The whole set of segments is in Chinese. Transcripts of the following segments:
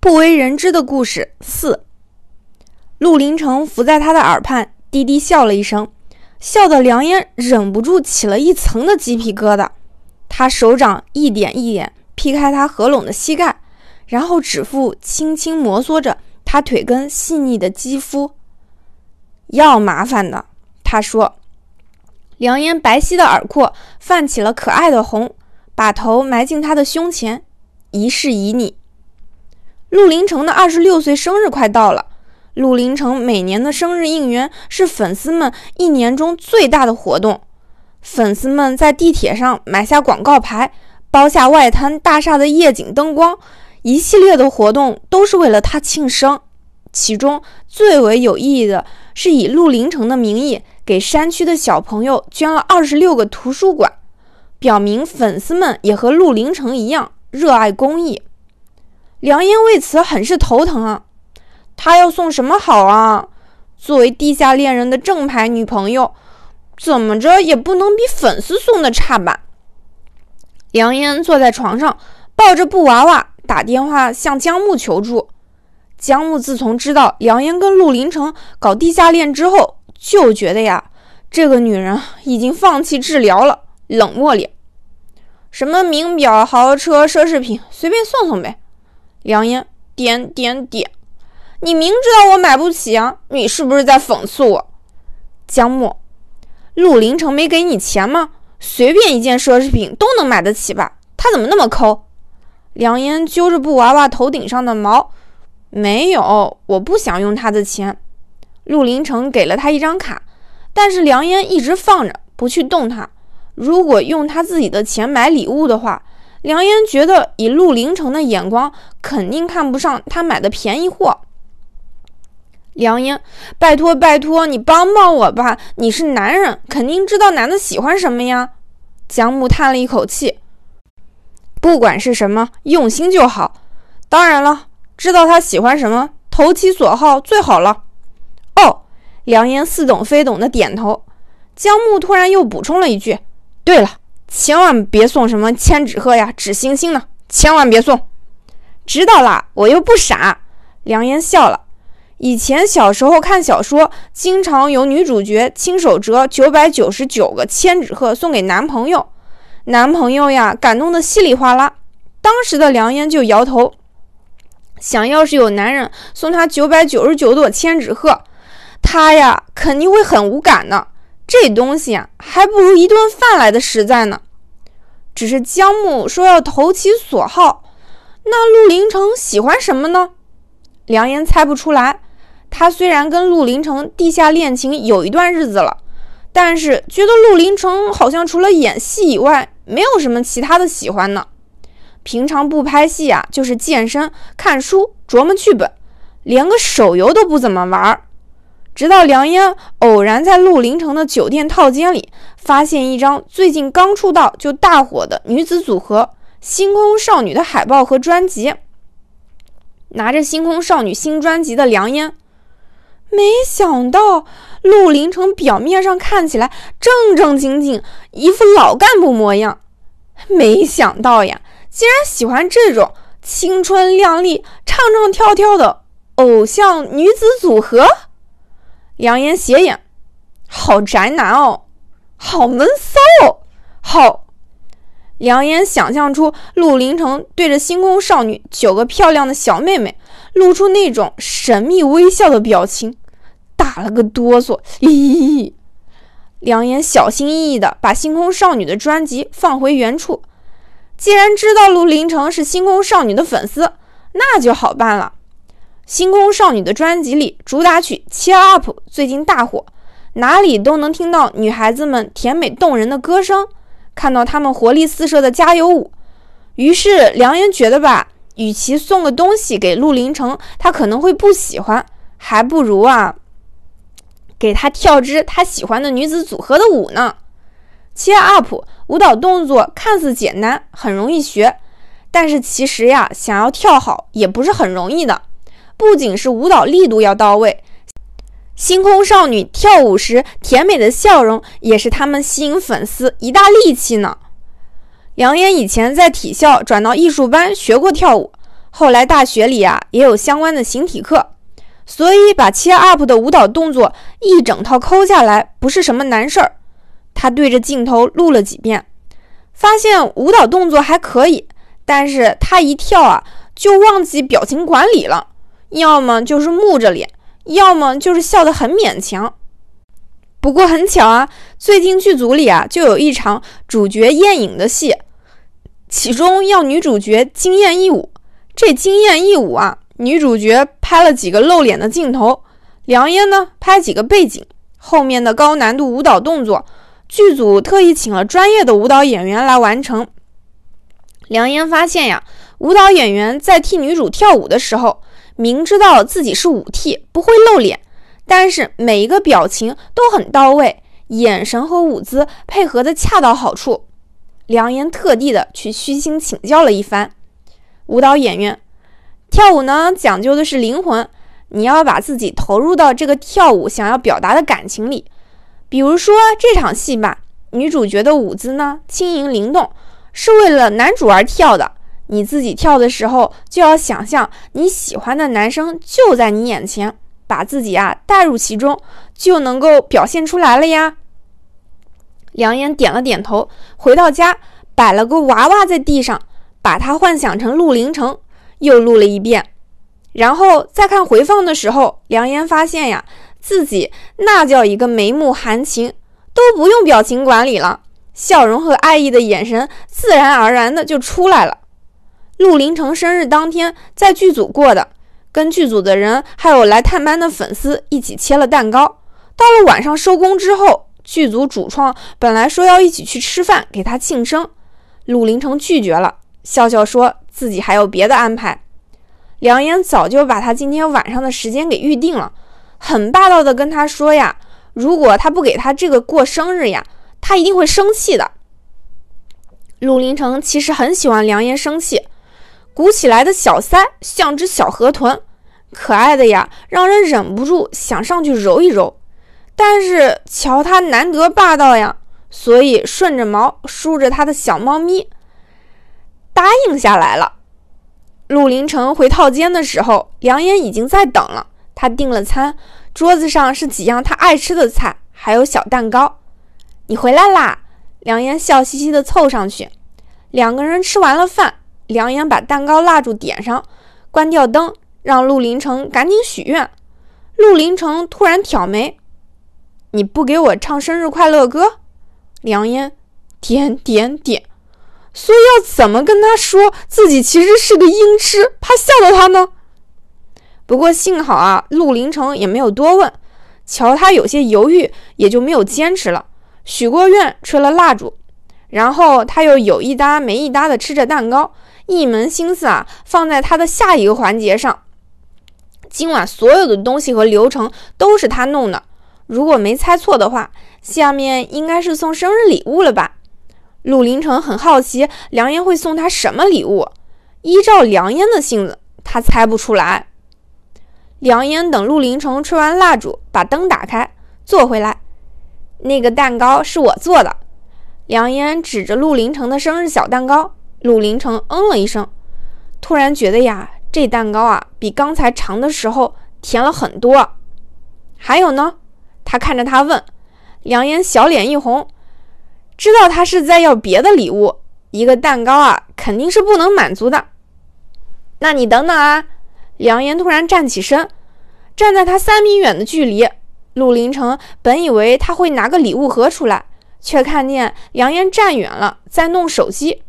不为人知的故事四。陆林城伏在他的耳畔，低低笑了一声，笑得梁嫣忍不住起了一层的鸡皮疙瘩。他手掌一点一点劈开他合拢的膝盖，然后指腹轻轻摩挲着他腿根细腻的肌肤。要麻烦的，他说。梁嫣白皙的耳廓泛起了可爱的红，把头埋进他的胸前，一世旖旎。陆林城的二十六岁生日快到了，陆林城每年的生日应援是粉丝们一年中最大的活动，粉丝们在地铁上买下广告牌，包下外滩大厦的夜景灯光，一系列的活动都是为了他庆生。其中最为有意义的是以陆林城的名义给山区的小朋友捐了二十六个图书馆，表明粉丝们也和陆林城一样热爱公益。梁嫣为此很是头疼啊！她要送什么好啊？作为地下恋人的正牌女朋友，怎么着也不能比粉丝送的差吧？梁嫣坐在床上，抱着布娃娃，打电话向江木求助。江木自从知道梁嫣跟陆林城搞地下恋之后，就觉得呀，这个女人已经放弃治疗了，冷漠脸。什么名表、豪车、奢侈品，随便送送呗。梁烟，点点点，你明知道我买不起啊，你是不是在讽刺我？江默，陆林城没给你钱吗？随便一件奢侈品都能买得起吧？他怎么那么抠？梁烟揪着布娃娃头顶上的毛，没有，我不想用他的钱。陆林城给了他一张卡，但是梁烟一直放着不去动它。如果用他自己的钱买礼物的话。梁烟觉得，以陆凌城的眼光，肯定看不上他买的便宜货。梁烟，拜托拜托，你帮帮我吧！你是男人，肯定知道男的喜欢什么呀！江木叹了一口气，不管是什么，用心就好。当然了，知道他喜欢什么，投其所好最好了。哦，梁烟似懂非懂的点头。江木突然又补充了一句：“对了。”千万别送什么千纸鹤呀、纸星星呢，千万别送！知道啦，我又不傻。梁言笑了。以前小时候看小说，经常有女主角亲手折九百九十九个千纸鹤送给男朋友，男朋友呀感动的稀里哗啦。当时的梁燕就摇头，想要是有男人送她九百九十九朵千纸鹤，她呀肯定会很无感呢。这东西啊，还不如一顿饭来的实在呢。只是江木说要投其所好，那陆林城喜欢什么呢？梁言猜不出来。他虽然跟陆林城地下恋情有一段日子了，但是觉得陆林城好像除了演戏以外，没有什么其他的喜欢呢。平常不拍戏啊，就是健身、看书、琢磨剧本，连个手游都不怎么玩儿。直到梁嫣偶然在陆林城的酒店套间里发现一张最近刚出道就大火的女子组合“星空少女”的海报和专辑。拿着“星空少女”新专辑的梁嫣，没想到陆林城表面上看起来正正经经，一副老干部模样，没想到呀，竟然喜欢这种青春靓丽、唱唱跳跳的偶像女子组合。两眼斜眼，好宅男哦，好闷骚哦，好！两眼想象出陆林城对着星空少女九个漂亮的小妹妹露出那种神秘微笑的表情，打了个哆嗦。咦，两眼小心翼翼的把星空少女的专辑放回原处。既然知道陆林城是星空少女的粉丝，那就好办了。星空少女的专辑里主打曲《Cheer Up》最近大火，哪里都能听到女孩子们甜美动人的歌声，看到她们活力四射的加油舞。于是梁言觉得吧，与其送个东西给陆林城，他可能会不喜欢，还不如啊，给他跳支他喜欢的女子组合的舞呢。《Cheer Up》舞蹈动作看似简单，很容易学，但是其实呀，想要跳好也不是很容易的。不仅是舞蹈力度要到位，星空少女跳舞时甜美的笑容也是他们吸引粉丝一大利器呢。杨岩以前在体校转到艺术班学过跳舞，后来大学里啊也有相关的形体课，所以把切 up 的舞蹈动作一整套抠下来不是什么难事儿。他对着镜头录了几遍，发现舞蹈动作还可以，但是他一跳啊就忘记表情管理了。要么就是木着脸，要么就是笑得很勉强。不过很巧啊，最近剧组里啊，就有一场主角宴饮的戏，其中要女主角惊艳一舞。这惊艳一舞啊，女主角拍了几个露脸的镜头，梁嫣呢拍几个背景后面的高难度舞蹈动作，剧组特意请了专业的舞蹈演员来完成。梁嫣发现呀，舞蹈演员在替女主跳舞的时候。明知道自己是舞替不会露脸，但是每一个表情都很到位，眼神和舞姿配合的恰到好处。梁言特地的去虚心请教了一番，舞蹈演员跳舞呢讲究的是灵魂，你要把自己投入到这个跳舞想要表达的感情里。比如说这场戏吧，女主角的舞姿呢轻盈灵动，是为了男主而跳的。你自己跳的时候，就要想象你喜欢的男生就在你眼前，把自己啊带入其中，就能够表现出来了呀。梁岩点了点头，回到家摆了个娃娃在地上，把它幻想成陆凌城，又录了一遍。然后再看回放的时候，梁岩发现呀，自己那叫一个眉目含情，都不用表情管理了，笑容和爱意的眼神自然而然的就出来了。陆林城生日当天在剧组过的，跟剧组的人还有来探班的粉丝一起切了蛋糕。到了晚上收工之后，剧组主创本来说要一起去吃饭给他庆生，陆林城拒绝了，笑笑说自己还有别的安排。梁言早就把他今天晚上的时间给预定了，很霸道的跟他说呀，如果他不给他这个过生日呀，他一定会生气的。陆林城其实很喜欢梁言生气。鼓起来的小腮像只小河豚，可爱的呀，让人忍不住想上去揉一揉。但是瞧他难得霸道呀，所以顺着毛梳着他的小猫咪，答应下来了。陆凌城回套间的时候，梁言已经在等了。他订了餐，桌子上是几样他爱吃的菜，还有小蛋糕。你回来啦！梁言笑嘻嘻的凑上去。两个人吃完了饭。梁言把蛋糕蜡烛点上，关掉灯，让陆林城赶紧许愿。陆林城突然挑眉：“你不给我唱生日快乐歌？”梁烟点点点。所以要怎么跟他说自己其实是个音痴，怕吓到他呢？不过幸好啊，陆林城也没有多问，瞧他有些犹豫，也就没有坚持了。许过愿，吹了蜡烛，然后他又有一搭没一搭的吃着蛋糕。一门心思啊，放在他的下一个环节上。今晚所有的东西和流程都是他弄的。如果没猜错的话，下面应该是送生日礼物了吧？陆林城很好奇梁烟会送他什么礼物。依照梁烟的性子，他猜不出来。梁烟等陆林城吹完蜡烛，把灯打开，坐回来。那个蛋糕是我做的。梁烟指着陆林城的生日小蛋糕。陆林城嗯了一声，突然觉得呀，这蛋糕啊比刚才尝的时候甜了很多。还有呢，他看着他问，梁言小脸一红，知道他是在要别的礼物。一个蛋糕啊，肯定是不能满足的。那你等等啊！梁言突然站起身，站在他三米远的距离。陆林城本以为他会拿个礼物盒出来，却看见梁言站远了，在弄手机。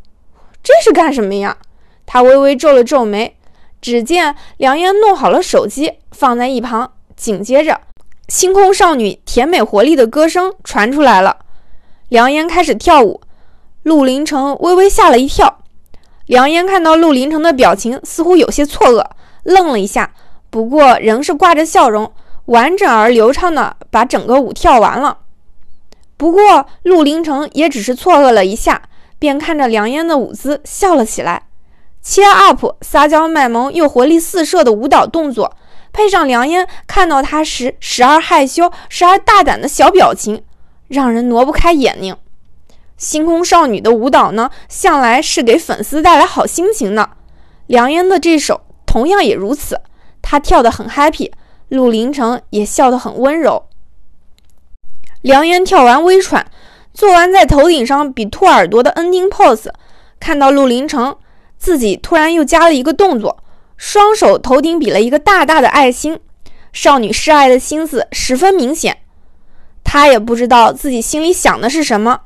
这是干什么呀？他微微皱了皱眉，只见梁烟弄好了手机，放在一旁。紧接着，星空少女甜美活力的歌声传出来了，梁烟开始跳舞。陆林城微微吓了一跳。梁烟看到陆林城的表情，似乎有些错愕，愣了一下，不过仍是挂着笑容，完整而流畅的把整个舞跳完了。不过，陆林城也只是错愕了一下。便看着梁嫣的舞姿笑了起来，cheer up，撒娇卖萌又活力四射的舞蹈动作，配上梁嫣看到他时时而害羞时而大胆的小表情，让人挪不开眼睛。星空少女的舞蹈呢，向来是给粉丝带来好心情呢。梁嫣的这首同样也如此，她跳得很 happy，陆凌城也笑得很温柔。梁嫣跳完微喘。做完在头顶上比兔耳朵的 ending pose，看到陆林城自己突然又加了一个动作，双手头顶比了一个大大的爱心，少女示爱的心思十分明显。她也不知道自己心里想的是什么，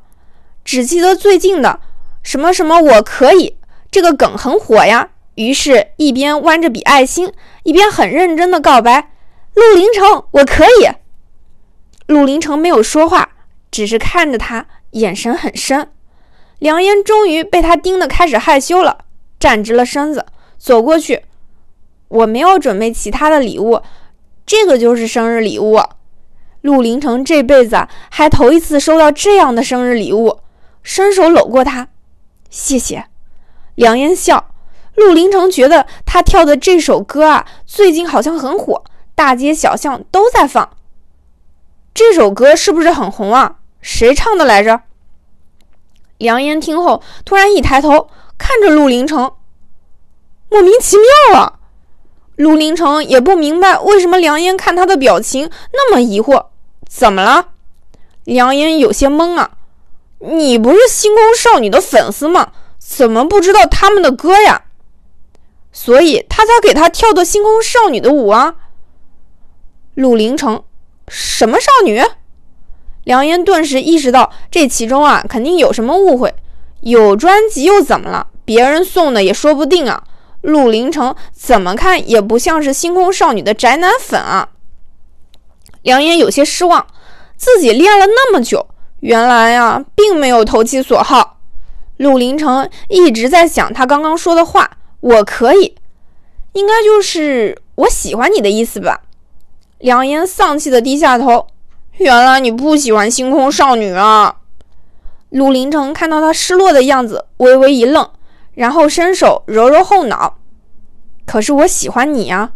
只记得最近的什么什么我可以这个梗很火呀，于是一边弯着比爱心，一边很认真的告白陆林城，我可以。陆林城没有说话。只是看着他，眼神很深。梁烟终于被他盯得开始害羞了，站直了身子，走过去。我没有准备其他的礼物，这个就是生日礼物。陆林城这辈子还头一次收到这样的生日礼物，伸手搂过他，谢谢。梁烟笑。陆林城觉得他跳的这首歌啊，最近好像很火，大街小巷都在放。这首歌是不是很红啊？谁唱的来着？梁烟听后突然一抬头，看着陆林城，莫名其妙啊！陆林城也不明白为什么梁烟看他的表情那么疑惑，怎么了？梁烟有些懵啊！你不是星空少女的粉丝吗？怎么不知道他们的歌呀？所以他才给他跳的星空少女的舞啊！陆林城。什么少女？梁言顿时意识到这其中啊，肯定有什么误会。有专辑又怎么了？别人送的也说不定啊。陆林城怎么看也不像是星空少女的宅男粉啊。梁言有些失望，自己练了那么久，原来啊，并没有投其所好。陆林城一直在想他刚刚说的话：“我可以，应该就是我喜欢你的意思吧。”梁烟丧气的低下头，原来你不喜欢星空少女啊！陆林城看到他失落的样子，微微一愣，然后伸手揉揉后脑。可是我喜欢你啊！